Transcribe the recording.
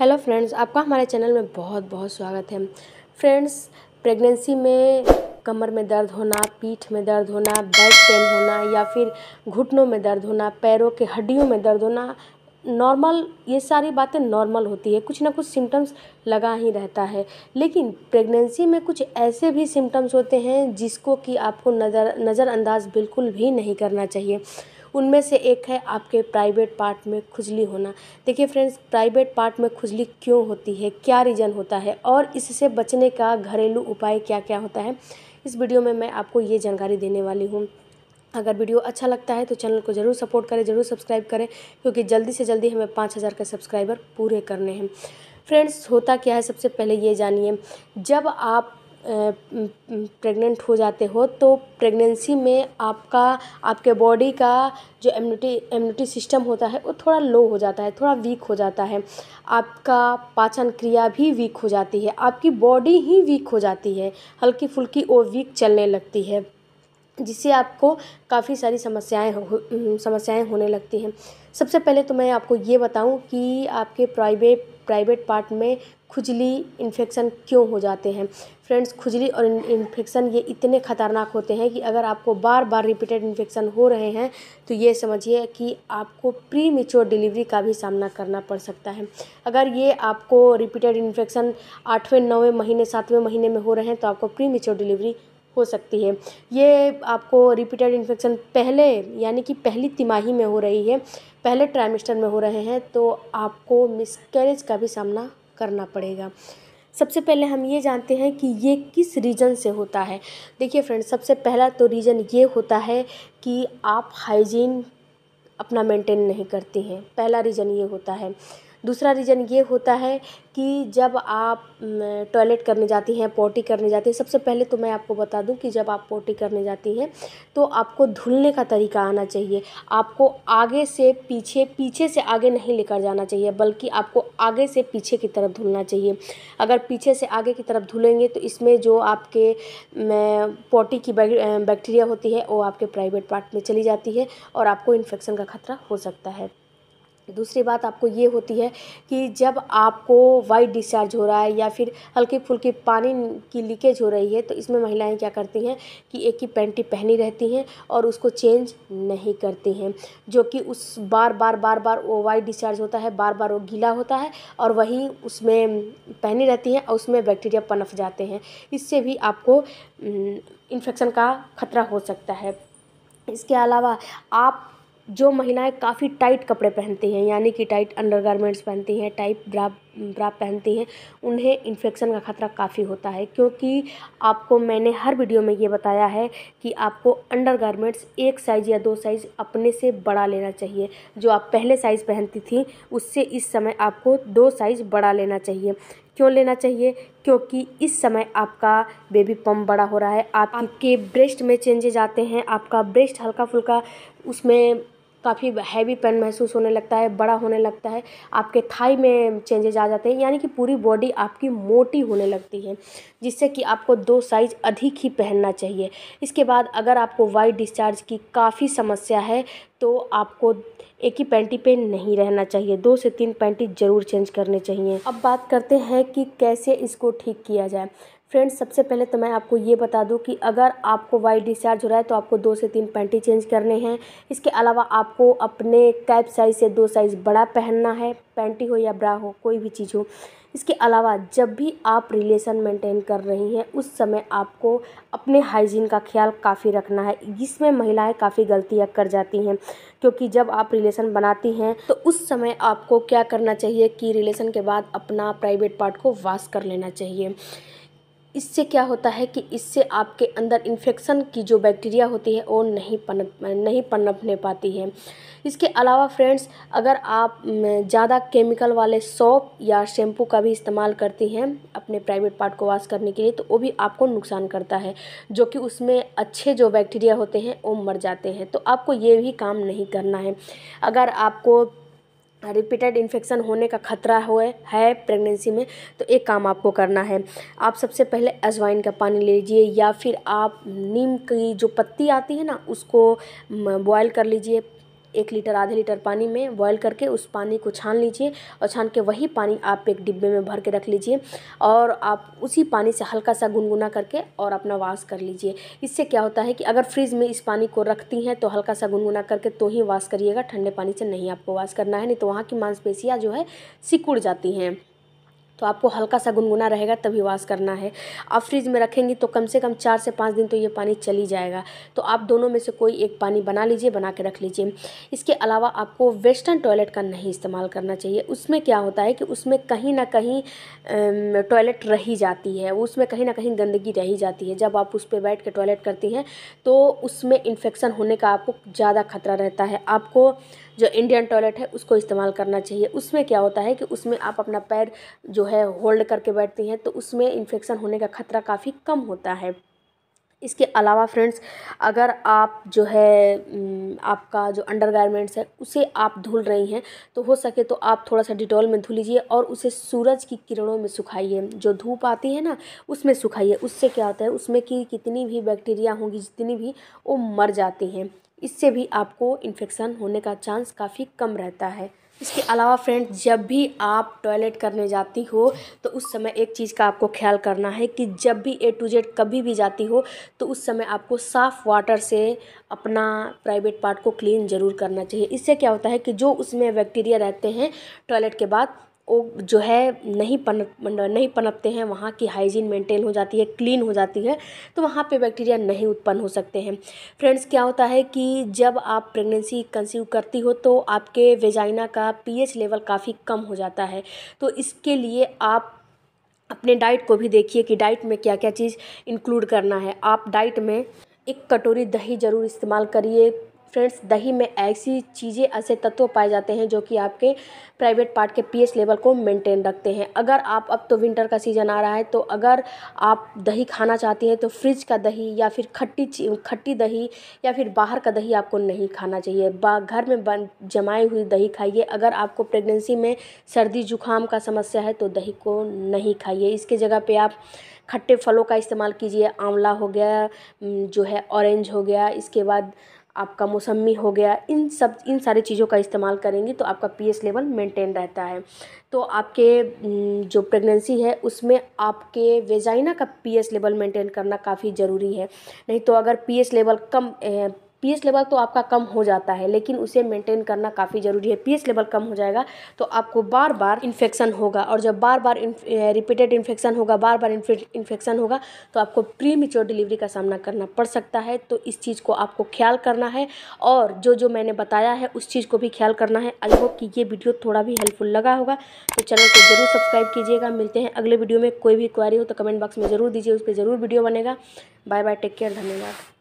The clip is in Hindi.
हेलो फ्रेंड्स आपका हमारे चैनल में बहुत बहुत स्वागत है फ्रेंड्स प्रेगनेंसी में कमर में दर्द होना पीठ में दर्द होना बैक पेन होना या फिर घुटनों में दर्द होना पैरों के हड्डियों में दर्द होना नॉर्मल ये सारी बातें नॉर्मल होती है कुछ ना कुछ सिम्टम्स लगा ही रहता है लेकिन प्रेगनेंसी में कुछ ऐसे भी सिम्टम्स होते हैं जिसको कि आपको नज़र नज़रअंदाज बिल्कुल भी नहीं करना चाहिए उनमें से एक है आपके प्राइवेट पार्ट में खुजली होना देखिए फ्रेंड्स प्राइवेट पार्ट में खुजली क्यों होती है क्या रीज़न होता है और इससे बचने का घरेलू उपाय क्या क्या होता है इस वीडियो में मैं आपको ये जानकारी देने वाली हूँ अगर वीडियो अच्छा लगता है तो चैनल को ज़रूर सपोर्ट करें ज़रूर सब्सक्राइब करें क्योंकि जल्दी से जल्दी हमें पाँच हज़ार के सब्सक्राइबर पूरे करने हैं फ्रेंड्स होता क्या है सबसे पहले ये जानिए जब आप प्रेग्नेंट हो जाते हो तो प्रेगनेंसी में आपका आपके बॉडी का जो इम्यूनिटी इम्यूनिटी सिस्टम होता है वो थोड़ा लो हो जाता है थोड़ा वीक हो जाता है आपका पाचन क्रिया भी वीक हो जाती है आपकी बॉडी ही वीक हो जाती है हल्की फुल्की और वीक चलने लगती है जिससे आपको काफ़ी सारी समस्याएँ हो हम्म, समस्याएँ होने लगती हैं सबसे पहले तो मैं आपको ये बताऊँ कि आपके प्राइवेट प्राइवेट पार्ट में खुजली इन्फेक्शन क्यों हो जाते हैं फ्रेंड्स खुजली और इन्फेक्शन ये इतने ख़तरनाक होते हैं कि अगर आपको बार बार रिपीटेड इन्फेक्शन हो रहे हैं तो ये समझिए कि आपको प्री मेच्योर डिलीवरी का भी सामना करना पड़ सकता है अगर ये आपको रिपीटेड इन्फेक्शन आठवें नौवें महीने सातवें महीने में हो रहे हैं तो आपको प्री मेच्योर डिलीवरी हो सकती है ये आपको रिपीटेड इन्फेक्शन पहले यानी कि पहली तिमाही में हो रही है पहले ट्राइमिस्टर में हो रहे हैं तो आपको मिसकैरेज का भी सामना करना पड़ेगा सबसे पहले हम ये जानते हैं कि ये किस रीज़न से होता है देखिए फ्रेंड्स सबसे पहला तो रीज़न ये होता है कि आप हाइजीन अपना मेंटेन नहीं करती हैं पहला रीज़न ये होता है दूसरा रीज़न ये होता है कि जब आप टॉयलेट करने जाती हैं पोटी करने जाती हैं सबसे पहले तो मैं आपको बता दूं कि जब आप पोटी करने जाती हैं तो आपको धुलने का तरीका आना चाहिए आपको आगे से पीछे पीछे से आगे नहीं लेकर जाना चाहिए बल्कि आपको आगे से पीछे की तरफ धुलना चाहिए अगर पीछे से आगे की तरफ धुलेंगे तो इसमें जो आपके पोटी की बैक्टीरिया होती है वो आपके प्राइवेट पार्ट में चली जाती है और आपको इन्फेक्शन का खतरा हो सकता है दूसरी बात आपको ये होती है कि जब आपको वाइट डिस्चार्ज हो रहा है या फिर हल्की फुल्की पानी की लीकेज हो रही है तो इसमें महिलाएं क्या करती हैं कि एक ही पैंटी पहनी रहती हैं और उसको चेंज नहीं करती हैं जो कि उस बार बार बार बार वो वाइट डिस्चार्ज होता है बार बार वो गीला होता है और वही उसमें पहनी रहती हैं और उसमें बैक्टीरिया पनप जाते हैं इससे भी आपको इन्फेक्शन का खतरा हो सकता है इसके अलावा आप जो महिलाएँ काफ़ी टाइट कपड़े पहनती हैं यानी कि टाइट अंडरगारमेंट्स पहनती हैं टाइट ब्रा ब्रा पहनती हैं उन्हें इन्फेक्शन का ख़तरा काफ़ी होता है क्योंकि आपको मैंने हर वीडियो में ये बताया है कि आपको अंडरगारमेंट्स एक साइज़ या दो साइज़ अपने से बड़ा लेना चाहिए जो आप पहले साइज़ पहनती थी उससे इस समय आपको दो साइज़ बड़ा लेना चाहिए क्यों लेना चाहिए क्योंकि इस समय आपका बेबी पम्प बड़ा हो रहा है आपके ब्रेस्ट में चेंजेज आते हैं आपका ब्रेस्ट हल्का फुल्का उसमें काफ़ी हैवी पेन महसूस होने लगता है बड़ा होने लगता है आपके थाई में चेंजेज आ जाते हैं यानी कि पूरी बॉडी आपकी मोटी होने लगती है जिससे कि आपको दो साइज़ अधिक ही पहनना चाहिए इसके बाद अगर आपको वाइट डिस्चार्ज की काफ़ी समस्या है तो आपको एक ही पैंटी पे नहीं रहना चाहिए दो से तीन पैंटी ज़रूर चेंज करने चाहिए अब बात करते हैं कि कैसे इसको ठीक किया जाए फ्रेंड्स सबसे पहले तो मैं आपको ये बता दूं कि अगर आपको वाई डिस्चार्ज हो रहा है तो आपको दो से तीन पैंटी चेंज करने हैं इसके अलावा आपको अपने कैप साइज़ से दो साइज़ बड़ा पहनना है पैंटी हो या ब्रा हो कोई भी चीज़ हो इसके अलावा जब भी आप रिलेशन मेंटेन कर रही हैं उस समय आपको अपने हाइजीन का ख्याल काफ़ी रखना है इसमें महिलाएं काफ़ी गलतियां कर जाती हैं क्योंकि जब आप रिलेशन बनाती हैं तो उस समय आपको क्या करना चाहिए कि रिलेशन के बाद अपना प्राइवेट पार्ट को वाश कर लेना चाहिए इससे क्या होता है कि इससे आपके अंदर इन्फेक्शन की जो बैक्टीरिया होती है वो नहीं पनप नहीं पनपने पाती है इसके अलावा फ्रेंड्स अगर आप ज़्यादा केमिकल वाले सोप या शैम्पू का भी इस्तेमाल करती हैं अपने प्राइवेट पार्ट को वॉश करने के लिए तो वो भी आपको नुकसान करता है जो कि उसमें अच्छे जो बैक्टीरिया होते हैं वो मर जाते हैं तो आपको ये भी काम नहीं करना है अगर आपको रिपीटेड इन्फेक्शन होने का खतरा हो है प्रेगनेंसी में तो एक काम आपको करना है आप सबसे पहले अजवाइन का पानी ले लीजिए या फिर आप नीम की जो पत्ती आती है ना उसको बॉयल कर लीजिए एक लीटर आधे लीटर पानी में बॉयल करके उस पानी को छान लीजिए और छान के वही पानी आप एक डिब्बे में भर के रख लीजिए और आप उसी पानी से हल्का सा गुनगुना करके और अपना वाश कर लीजिए इससे क्या होता है कि अगर फ्रिज में इस पानी को रखती हैं तो हल्का सा गुनगुना करके तो ही वाश करिएगा ठंडे पानी से नहीं आपको वाश करना है नहीं तो वहाँ की मांसपेशियाँ जो है सिकुड़ जाती हैं तो आपको हल्का सा गुनगुना रहेगा तभी वास करना है आप फ्रिज में रखेंगी तो कम से कम चार से पाँच दिन तो ये पानी चली जाएगा तो आप दोनों में से कोई एक पानी बना लीजिए बना के रख लीजिए इसके अलावा आपको वेस्टर्न टॉयलेट का नहीं इस्तेमाल करना चाहिए उसमें क्या होता है कि उसमें कहीं ना कहीं टॉयलेट रही जाती है उसमें कहीं ना कहीं गंदगी रही जाती है जब आप उस पर बैठ के टॉयलेट करती हैं तो उसमें इन्फेक्शन होने का आपको ज़्यादा खतरा रहता है आपको जो इंडियन टॉयलेट है उसको इस्तेमाल करना चाहिए उसमें क्या होता है कि उसमें आप अपना पैर जो है होल्ड करके बैठती हैं तो उसमें इन्फेक्शन होने का ख़तरा काफ़ी कम होता है इसके अलावा फ्रेंड्स अगर आप जो है आपका जो अंडरगारमेंट्स है उसे आप धुल रही हैं तो हो सके तो आप थोड़ा सा डिटॉल में धुल लीजिए और उसे सूरज की किरणों में सुखाइए जो धूप आती है ना उसमें सुखाइए उससे क्या होता है उसमें कि कितनी भी बैक्टीरिया होंगी जितनी भी वो मर जाती हैं इससे भी आपको इन्फेक्शन होने का चांस काफ़ी कम रहता है इसके अलावा फ्रेंड्स जब भी आप टॉयलेट करने जाती हो तो उस समय एक चीज़ का आपको ख्याल करना है कि जब भी ए टू जेड कभी भी जाती हो तो उस समय आपको साफ़ वाटर से अपना प्राइवेट पार्ट को क्लीन ज़रूर करना चाहिए इससे क्या होता है कि जो उसमें बैक्टीरिया रहते हैं टॉयलेट के बाद वो जो है नहीं पनप नहीं पनपते हैं वहाँ की हाइजीन मेंटेन हो जाती है क्लीन हो जाती है तो वहाँ पे बैक्टीरिया नहीं उत्पन्न हो सकते हैं फ्रेंड्स क्या होता है कि जब आप प्रेगनेंसी कंसीव करती हो तो आपके वेजाइना का पीएच लेवल काफ़ी कम हो जाता है तो इसके लिए आप अपने डाइट को भी देखिए कि डाइट में क्या क्या चीज़ इंक्लूड करना है आप डाइट में एक कटोरी दही ज़रूर इस्तेमाल करिए फ्रेंड्स दही में ऐसी चीज़ें ऐसे तत्व पाए जाते हैं जो कि आपके प्राइवेट पार्ट के पीएच लेवल को मेंटेन रखते हैं अगर आप अब तो विंटर का सीज़न आ रहा है तो अगर आप दही खाना चाहती हैं तो फ्रिज का दही या फिर खट्टी खट्टी दही या फिर बाहर का दही आपको नहीं खाना चाहिए घर में बन जमाई हुई दही खाइए अगर आपको प्रेगनेंसी में सर्दी जुकाम का समस्या है तो दही को नहीं खाइए इसके जगह पर आप खट्टे फलों का इस्तेमाल कीजिए आंवला हो गया जो है ऑरेंज हो गया इसके बाद आपका मौसमी हो गया इन सब इन सारी चीज़ों का इस्तेमाल करेंगी तो आपका पीएच लेवल मेंटेन रहता है तो आपके जो प्रेगनेंसी है उसमें आपके वेजाइना का पीएच लेवल मेंटेन करना काफ़ी ज़रूरी है नहीं तो अगर पीएच लेवल कम पी लेवल तो आपका कम हो जाता है लेकिन उसे मेंटेन करना काफ़ी ज़रूरी है पी लेवल कम हो जाएगा तो आपको बार बार इन्फेक्शन होगा और जब बार बार रिपीटेड इन्फेक्शन होगा बार बार इन्फेक्शन होगा तो आपको प्री डिलीवरी का सामना करना पड़ सकता है तो इस चीज़ को आपको ख्याल करना है और जो जो मैंने बताया है उस चीज़ को भी ख्याल करना है आई होप कि ये वीडियो थोड़ा भी हेल्पफुल लगा होगा तो चैनल को ज़रूर सब्सक्राइब कीजिएगा मिलते हैं अगले वीडियो में कोई भी क्वारी हो तो कमेंट बॉक्स में ज़रूर दीजिए उस पर ज़रूर वीडियो बनेगा बाय बाय टेक केयर धन्यवाद